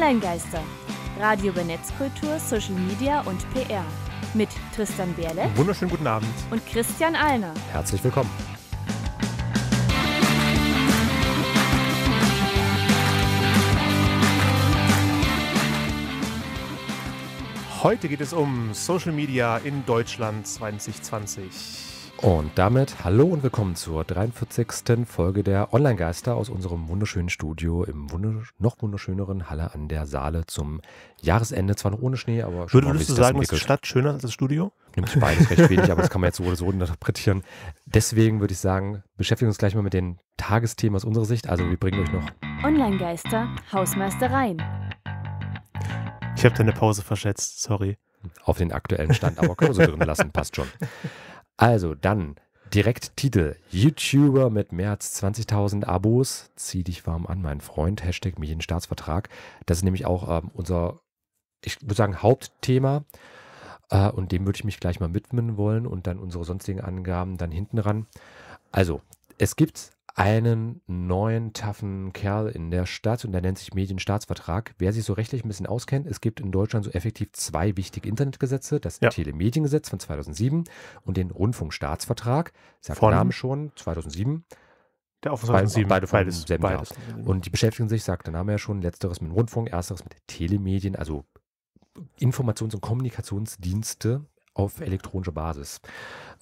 Online-Geister. Radio über Netzkultur, Social Media und PR. Mit Tristan Berle. Wunderschönen guten Abend. Und Christian Alner. Herzlich willkommen. Heute geht es um Social Media in Deutschland 2020. Und damit hallo und willkommen zur 43. Folge der Online-Geister aus unserem wunderschönen Studio im wundersch noch wunderschöneren Halle an der Saale zum Jahresende. Zwar noch ohne Schnee, aber schon Würdest du sagen, ist die Stadt schöner als das Studio? Nimmt sich beides recht wenig, aber das kann man jetzt so oder so interpretieren. Deswegen würde ich sagen, beschäftigen wir uns gleich mal mit den Tagesthemen aus unserer Sicht. Also wir bringen euch noch Online-Geister, Hausmeistereien. Ich habe deine Pause verschätzt, sorry. Auf den aktuellen Stand, aber können wir so drin lassen, passt schon. Also dann direkt Titel: YouTuber mit mehr als 20.000 Abos. Zieh dich warm an, mein Freund. Hashtag mich in den Staatsvertrag. Das ist nämlich auch ähm, unser, ich würde sagen, Hauptthema. Äh, und dem würde ich mich gleich mal widmen wollen und dann unsere sonstigen Angaben dann hinten ran. Also, es gibt einen neuen, taffen Kerl in der Stadt und der nennt sich Medienstaatsvertrag. Wer sich so rechtlich ein bisschen auskennt, es gibt in Deutschland so effektiv zwei wichtige Internetgesetze, das ja. Telemediengesetz von 2007 und den Rundfunkstaatsvertrag, sagt der Name schon, 2007. Der auf beide, beide von beides, beides. Und die beschäftigen sich, sagt der Name ja schon, letzteres mit Rundfunk, ersteres mit Telemedien, also Informations- und Kommunikationsdienste auf elektronischer Basis.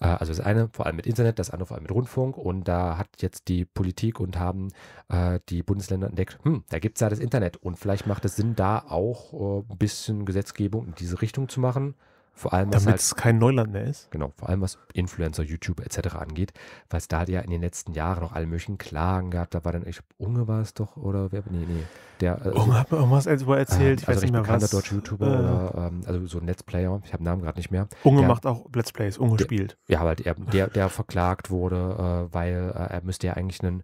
Äh, also das eine vor allem mit Internet, das andere vor allem mit Rundfunk. Und da hat jetzt die Politik und haben äh, die Bundesländer entdeckt, hm, da gibt es ja das Internet. Und vielleicht macht es Sinn, da auch äh, ein bisschen Gesetzgebung in diese Richtung zu machen. Vor allem, was Damit es halt kein Neuland mehr ist. Genau, vor allem was Influencer, YouTube etc. angeht, weil es da ja in den letzten Jahren noch alle möglichen Klagen gab. Da war dann, ich Unge war es doch, oder wer? Nee, nee. Der, also, Unge hat mir irgendwas erzählt, äh, ich weiß ah, nicht also mehr bekannter was. deutscher YouTuber, äh, oder, ähm, also so ein Let's Player, ich habe den Namen gerade nicht mehr. Unge der, macht auch Let's Plays, Unge der, spielt. Ja, weil der, der, verklagt wurde, äh, weil äh, er müsste ja eigentlich einen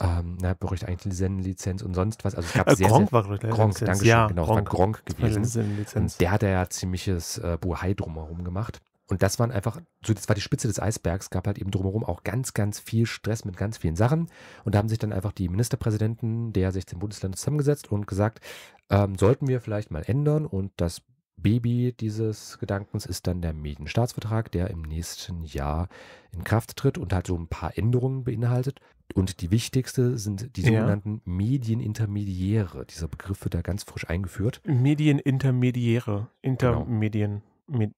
ähm, na, bräuchte eigentlich Sennenlizenz und sonst was. Also es gab äh, sehr, Gronk sehr, war Gronk, Dankeschön, ja, genau, Gronk, Gronk gewesen. Und der hat ja ziemliches äh, Buhai drumherum gemacht. Und das waren einfach, so das war die Spitze des Eisbergs, gab halt eben drumherum auch ganz, ganz viel Stress mit ganz vielen Sachen. Und da haben sich dann einfach die Ministerpräsidenten der 16 Bundesländer zusammengesetzt und gesagt, ähm, sollten wir vielleicht mal ändern und das Baby dieses Gedankens ist dann der Medienstaatsvertrag, der im nächsten Jahr in Kraft tritt und halt so ein paar Änderungen beinhaltet. Und die wichtigste sind die sogenannten ja. Medienintermediäre. Dieser Begriff wird da ganz frisch eingeführt. Medienintermediäre. Intermedien. Genau. Med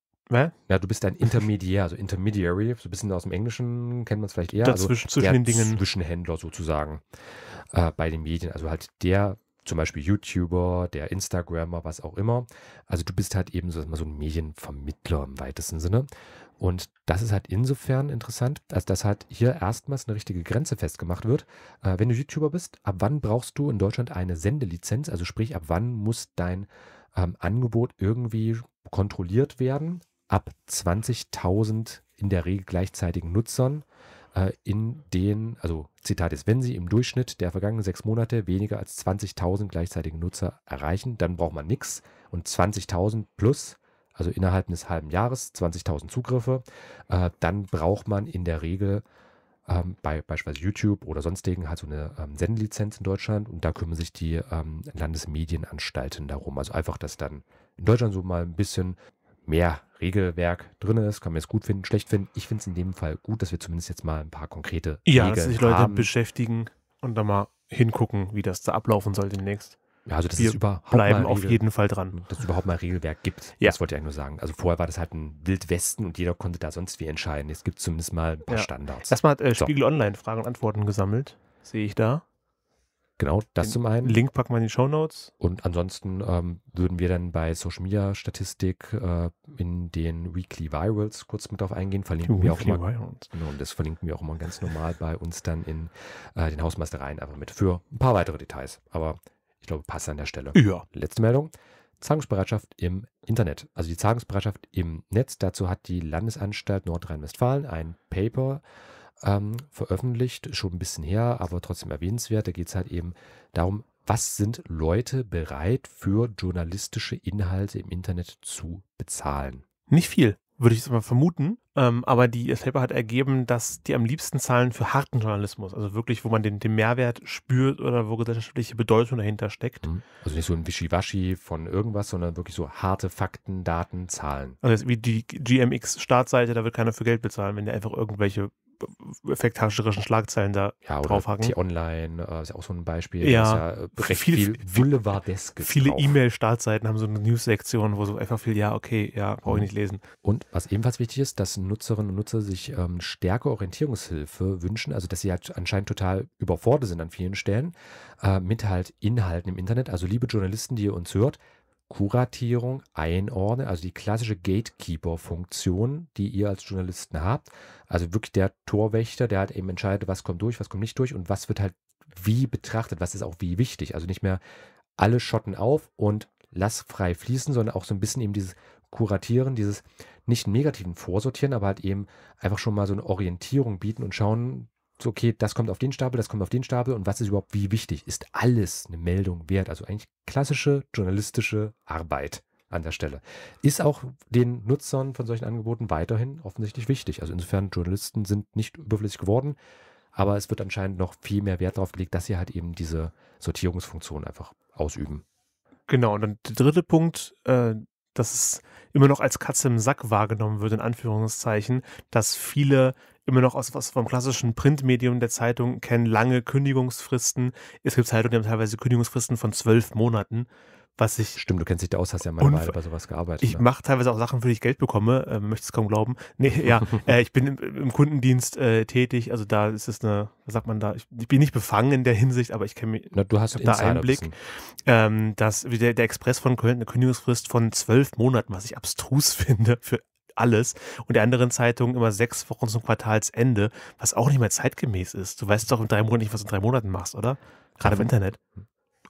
Ja, du bist ein Intermediär, also Intermediary, so ein bisschen aus dem Englischen kennt man es vielleicht eher. Also Dazwischen, also zwischen den Dingen. Zwischenhändler sozusagen äh, bei den Medien. Also halt der zum Beispiel YouTuber, der Instagrammer, was auch immer. Also du bist halt eben so, so ein Medienvermittler im weitesten Sinne. Und das ist halt insofern interessant, als dass halt hier erstmals eine richtige Grenze festgemacht wird. Äh, wenn du YouTuber bist, ab wann brauchst du in Deutschland eine Sendelizenz? Also sprich, ab wann muss dein ähm, Angebot irgendwie kontrolliert werden? Ab 20.000 in der Regel gleichzeitigen Nutzern. Äh, in den, also Zitat ist, wenn Sie im Durchschnitt der vergangenen sechs Monate weniger als 20.000 gleichzeitige Nutzer erreichen, dann braucht man nichts. Und 20.000 plus, also innerhalb eines halben Jahres, 20.000 Zugriffe, äh, dann braucht man in der Regel ähm, bei beispielsweise YouTube oder sonstigen halt so eine ähm, Sendelizenz in Deutschland und da kümmern sich die ähm, Landesmedienanstalten darum. Also einfach, dass dann in Deutschland so mal ein bisschen mehr Regelwerk drin ist, kann man es gut finden, schlecht finden. Ich finde es in dem Fall gut, dass wir zumindest jetzt mal ein paar konkrete ja, Regeln dass sich Leute haben. beschäftigen und da mal hingucken, wie das da ablaufen soll demnächst. Ja, also das ist überhaupt bleiben auf Regel, jeden Fall dran. Dass es überhaupt mal Regelwerk gibt. Ja. Das wollte ich eigentlich nur sagen. Also vorher war das halt ein Wildwesten und jeder konnte da sonst wie entscheiden. Jetzt gibt es zumindest mal ein paar ja. Standards. Erstmal hat äh, Spiegel so. Online Fragen und Antworten gesammelt, sehe ich da. Genau, das Den zum einen. Link packen wir in die Show Notes. Und ansonsten ähm, würden wir dann bei Social Media Statistik äh, in den Weekly Virals kurz mit drauf eingehen. Verlinken die uh, wir Weekly auch mal. Virals. Genau, und das verlinken wir auch immer ganz normal bei uns dann in äh, den Hausmeistereien einfach mit für ein paar weitere Details. Aber ich glaube, passt an der Stelle. Ja. Letzte Meldung. Zahlungsbereitschaft im Internet. Also die Zahlungsbereitschaft im Netz. Dazu hat die Landesanstalt Nordrhein-Westfalen ein Paper äh, ähm, veröffentlicht, schon ein bisschen her, aber trotzdem erwähnenswert. Da geht es halt eben darum, was sind Leute bereit für journalistische Inhalte im Internet zu bezahlen? Nicht viel, würde ich es mal vermuten. Ähm, aber die Paper hat ergeben, dass die am liebsten zahlen für harten Journalismus, also wirklich, wo man den, den Mehrwert spürt oder wo gesellschaftliche Bedeutung dahinter steckt. Mhm. Also nicht so ein Wischiwaschi von irgendwas, sondern wirklich so harte Fakten, Daten, Zahlen. Also wie die GMX-Startseite, da wird keiner für Geld bezahlen, wenn der einfach irgendwelche effekthascherischen Schlagzeilen da ja, oder draufhaken. T-Online äh, ist ja auch so ein Beispiel. Ja, ja äh, recht viel, viel Boulevardesk. Viele E-Mail-Startseiten haben so eine News-Sektion, wo so einfach viel, ja, okay, ja, brauche ich mhm. nicht lesen. Und was ebenfalls wichtig ist, dass Nutzerinnen und Nutzer sich ähm, stärker Orientierungshilfe wünschen, also dass sie halt anscheinend total überfordert sind an vielen Stellen äh, mit halt Inhalten im Internet. Also liebe Journalisten, die ihr uns hört, Kuratierung einordnen, also die klassische Gatekeeper-Funktion, die ihr als Journalisten habt. Also wirklich der Torwächter, der halt eben entscheidet, was kommt durch, was kommt nicht durch und was wird halt wie betrachtet, was ist auch wie wichtig. Also nicht mehr alle Schotten auf und lass frei fließen, sondern auch so ein bisschen eben dieses Kuratieren, dieses nicht negativen Vorsortieren, aber halt eben einfach schon mal so eine Orientierung bieten und schauen, so, okay, das kommt auf den Stapel, das kommt auf den Stapel und was ist überhaupt wie wichtig? Ist alles eine Meldung wert? Also eigentlich klassische journalistische Arbeit an der Stelle. Ist auch den Nutzern von solchen Angeboten weiterhin offensichtlich wichtig. Also insofern, Journalisten sind nicht überflüssig geworden, aber es wird anscheinend noch viel mehr Wert darauf gelegt, dass sie halt eben diese Sortierungsfunktion einfach ausüben. Genau, und dann der dritte Punkt, äh, dass es immer noch als Katze im Sack wahrgenommen wird, in Anführungszeichen, dass viele immer noch aus, aus vom klassischen Printmedium der Zeitung kennen, lange Kündigungsfristen. Es gibt Zeitungen, die haben teilweise Kündigungsfristen von zwölf Monaten. Was ich Stimmt, du kennst dich da aus, hast ja mal bei sowas gearbeitet. Ich ne? mache teilweise auch Sachen, für die ich Geld bekomme, äh, möchte es kaum glauben. Nee, ja, äh, ich bin im, im Kundendienst äh, tätig, also da ist es eine, was sagt man da, ich, ich bin nicht befangen in der Hinsicht, aber ich kenne mich, Na, du hast da Einblick, ähm, dass wie der, der Express von Köln eine Kündigungsfrist von zwölf Monaten, was ich abstrus finde für alles und der anderen Zeitung immer sechs Wochen zum Quartalsende, was auch nicht mehr zeitgemäß ist. Du weißt doch in drei Monaten nicht, was du in drei Monaten machst, oder? Gerade ja, im Internet.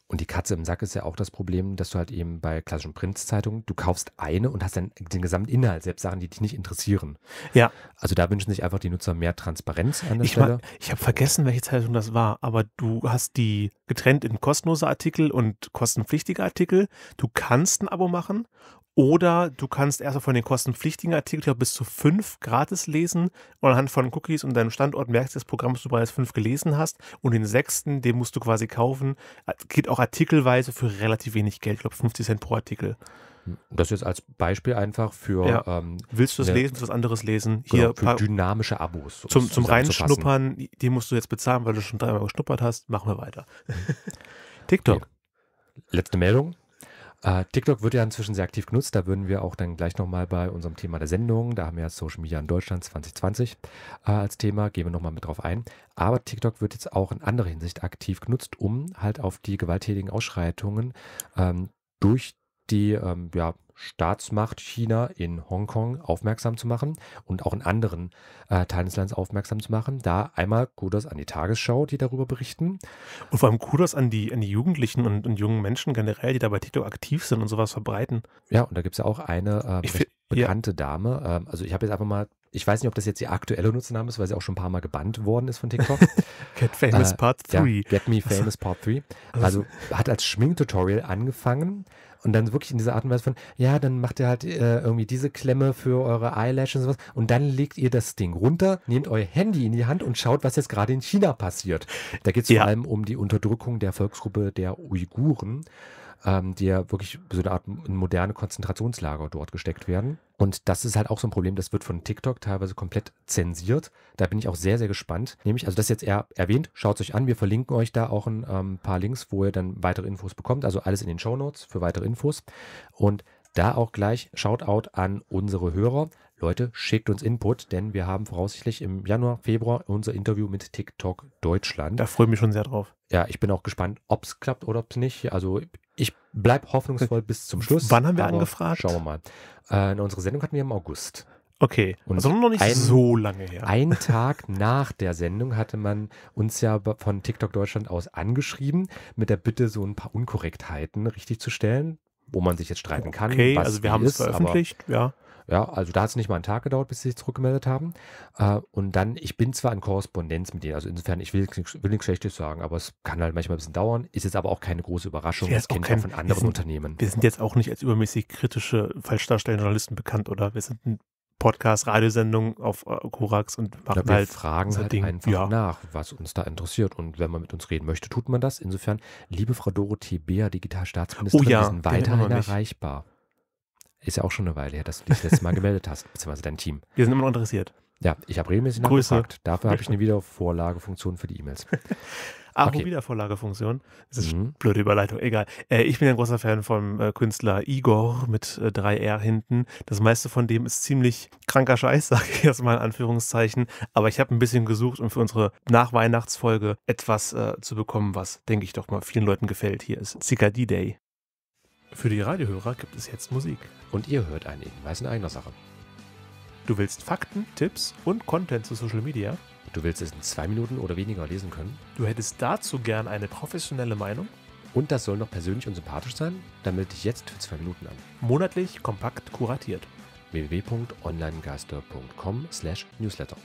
Und die Katze im Sack ist ja auch das Problem, dass du halt eben bei klassischen Printzeitungen, du kaufst eine und hast dann den gesamten Inhalt, selbst Sachen, die dich nicht interessieren. Ja. Also da wünschen sich einfach die Nutzer mehr Transparenz an der ich Stelle. ich habe vergessen, welche Zeitung das war, aber du hast die getrennt in kostenlose Artikel und kostenpflichtige Artikel. Du kannst ein Abo machen oder du kannst erstmal von den kostenpflichtigen Artikeln bis zu fünf gratis lesen und anhand von Cookies und deinem Standort merkst du das Programm, dass du bereits fünf gelesen hast und den sechsten, den musst du quasi kaufen. Geht auch artikelweise für relativ wenig Geld, ich glaube 50 Cent pro Artikel. Das jetzt als Beispiel einfach für. Ja. Ähm, Willst du es lesen, was anderes lesen? Genau, Hier genau, für dynamische Abos. So zum, zum Reinschnuppern, die musst du jetzt bezahlen, weil du schon dreimal geschnuppert hast. Machen wir weiter. TikTok. Okay. Letzte Meldung. Äh, TikTok wird ja inzwischen sehr aktiv genutzt. Da würden wir auch dann gleich nochmal bei unserem Thema der Sendung, da haben wir ja Social Media in Deutschland 2020 äh, als Thema, gehen wir nochmal mit drauf ein. Aber TikTok wird jetzt auch in anderer Hinsicht aktiv genutzt, um halt auf die gewalttätigen Ausschreitungen ähm, durch die ähm, ja, Staatsmacht China in Hongkong aufmerksam zu machen und auch in anderen äh, Teilen des Landes aufmerksam zu machen. Da einmal Kudos an die Tagesschau, die darüber berichten. Und vor allem Kudos an die, an die Jugendlichen und, und jungen Menschen generell, die da bei TikTok aktiv sind und sowas verbreiten. Ja, und da gibt es ja auch eine äh, bekannte ja. Dame. Ähm, also ich habe jetzt einfach mal ich weiß nicht, ob das jetzt ihr aktueller Nutzername ist, weil sie auch schon ein paar Mal gebannt worden ist von TikTok. Get Famous äh, Part 3. Ja, Get Me also- Famous Part 3. Also-, also hat als Schminktutorial angefangen und dann wirklich in dieser Art und Weise von, ja, dann macht ihr halt äh, irgendwie diese Klemme für eure Eyelashes und sowas und dann legt ihr das Ding runter, nehmt euer Handy in die Hand und schaut, was jetzt gerade in China passiert. Da geht es ja. vor allem um die Unterdrückung der Volksgruppe der Uiguren ähm, die ja wirklich so eine Art moderne Konzentrationslager dort gesteckt werden. Und das ist halt auch so ein Problem, das wird von TikTok teilweise komplett zensiert. Da bin ich auch sehr, sehr gespannt. Nämlich, also das jetzt eher erwähnt, schaut es euch an. Wir verlinken euch da auch ein ähm, paar Links, wo ihr dann weitere Infos bekommt. Also alles in den Show Notes für weitere Infos. Und da auch gleich Shoutout an unsere Hörer. Leute, schickt uns Input, denn wir haben voraussichtlich im Januar, Februar unser Interview mit TikTok Deutschland. Da freue ich mich schon sehr drauf. Ja, ich bin auch gespannt, ob es klappt oder ob es nicht. Also ich bleibe hoffnungsvoll bis zum Schluss. Wann haben wir angefragt? Schauen wir mal. Äh, unsere Sendung hatten wir im August. Okay, und also noch nicht ein, so lange her. Einen Tag nach der Sendung hatte man uns ja von TikTok Deutschland aus angeschrieben, mit der Bitte, so ein paar Unkorrektheiten richtig zu stellen, wo man sich jetzt streiten kann. Okay, also wir haben es veröffentlicht, ja. Ja, also da hat es nicht mal einen Tag gedauert, bis sie sich zurückgemeldet haben. Äh, und dann, ich bin zwar in Korrespondenz mit denen, also insofern, ich will, will nichts Schlechtes sagen, aber es kann halt manchmal ein bisschen dauern, ist jetzt aber auch keine große Überraschung, das kennt kein, man von anderen sind, Unternehmen. Wir sind jetzt auch nicht als übermäßig kritische, falsch darstellende Journalisten bekannt, oder? Wir sind ein Podcast, Radiosendung auf äh, Korax und machen ja, wir halt fragen halt Ding. einfach ja. nach, was uns da interessiert. Und wenn man mit uns reden möchte, tut man das. Insofern, liebe Frau Dorothee Beer, Digitalstaatsministerin, oh ja, wir sind weiterhin erreichbar. Ist ja auch schon eine Weile her, dass du dich das letzte Mal gemeldet hast, beziehungsweise dein Team. Wir sind immer noch interessiert. Ja, ich habe regelmäßig Grüße. nachgefragt. Dafür habe ich eine Wiedervorlagefunktion für die E-Mails. Ach, okay. Wiedervorlagefunktion. Das ist mhm. eine blöde Überleitung, egal. Äh, ich bin ein großer Fan vom äh, Künstler Igor mit äh, 3R hinten. Das meiste von dem ist ziemlich kranker Scheiß, sage ich jetzt mal in Anführungszeichen. Aber ich habe ein bisschen gesucht, um für unsere Nachweihnachtsfolge etwas äh, zu bekommen, was, denke ich doch mal, vielen Leuten gefällt. Hier ist Cicadi Day. Für die Radiohörer gibt es jetzt Musik. Und ihr hört einen Hinweis in eigener Sache. Du willst Fakten, Tipps und Content zu Social Media? Du willst es in zwei Minuten oder weniger lesen können? Du hättest dazu gern eine professionelle Meinung? Und das soll noch persönlich und sympathisch sein? Dann melde dich jetzt für zwei Minuten an. Monatlich kompakt kuratiert. www.onlinegeister.com/slash newsletter